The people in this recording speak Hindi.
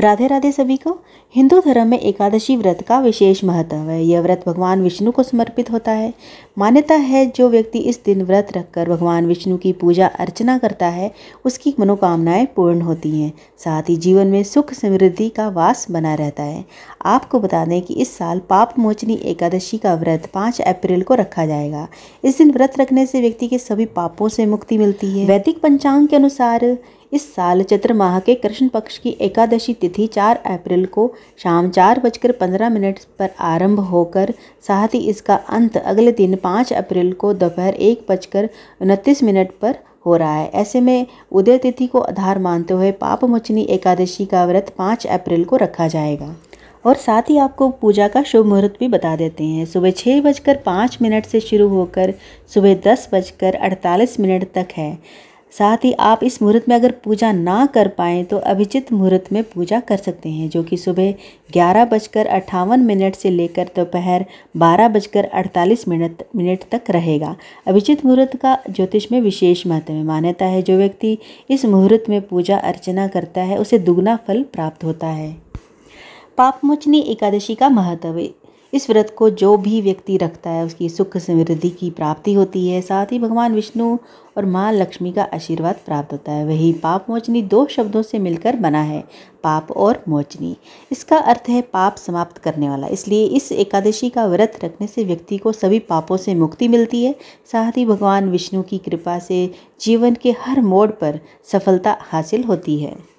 राधे राधे सभी को हिंदू धर्म में एकादशी व्रत का विशेष महत्व है यह व्रत भगवान विष्णु को समर्पित होता है मान्यता है जो व्यक्ति इस दिन व्रत रखकर भगवान विष्णु की पूजा अर्चना करता है उसकी मनोकामनाएं पूर्ण होती हैं साथ ही जीवन में सुख समृद्धि का वास बना रहता है आपको बता दें कि इस साल पाप मोचनी एकादशी का व्रत पाँच अप्रैल को रखा जाएगा इस दिन व्रत रखने से व्यक्ति के सभी पापों से मुक्ति मिलती है वैदिक पंचांग के अनुसार इस साल चैत्र माह के कृष्ण पक्ष की एकादशी तिथि 4 अप्रैल को शाम चार बजकर पंद्रह मिनट पर आरंभ होकर साथ ही इसका अंत अगले दिन 5 अप्रैल को दोपहर एक बजकर उनतीस मिनट पर हो रहा है ऐसे में उदय तिथि को आधार मानते हुए पापमोचनी एकादशी का व्रत 5 अप्रैल को रखा जाएगा और साथ ही आपको पूजा का शुभ मुहूर्त भी बता देते हैं सुबह छः बजकर पाँच मिनट से शुरू होकर सुबह दस बजकर अड़तालीस मिनट तक है साथ ही आप इस मुहूर्त में अगर पूजा ना कर पाएँ तो अभिजित मुहूर्त में पूजा कर सकते हैं जो कि सुबह ग्यारह बजकर अट्ठावन मिनट से लेकर दोपहर बारह बजकर अड़तालीस मिनट मिनट तक रहेगा अभिजित मुहूर्त का ज्योतिष में विशेष महत्व है मान्यता है जो व्यक्ति इस मुहूर्त में पूजा अर्चना करता है उसे दुगना फल प्राप्त होता है पापमोचनी एकादशी का महत्व इस व्रत को जो भी व्यक्ति रखता है उसकी सुख समृद्धि की प्राप्ति होती है साथ ही भगवान विष्णु और माँ लक्ष्मी का आशीर्वाद प्राप्त होता है वही पाप मोचनी दो शब्दों से मिलकर बना है पाप और मोचनी इसका अर्थ है पाप समाप्त करने वाला इसलिए इस एकादशी का व्रत रखने से व्यक्ति को सभी पापों से मुक्ति मिलती है साथ ही भगवान विष्णु की कृपा से जीवन के हर मोड़ पर सफलता हासिल होती है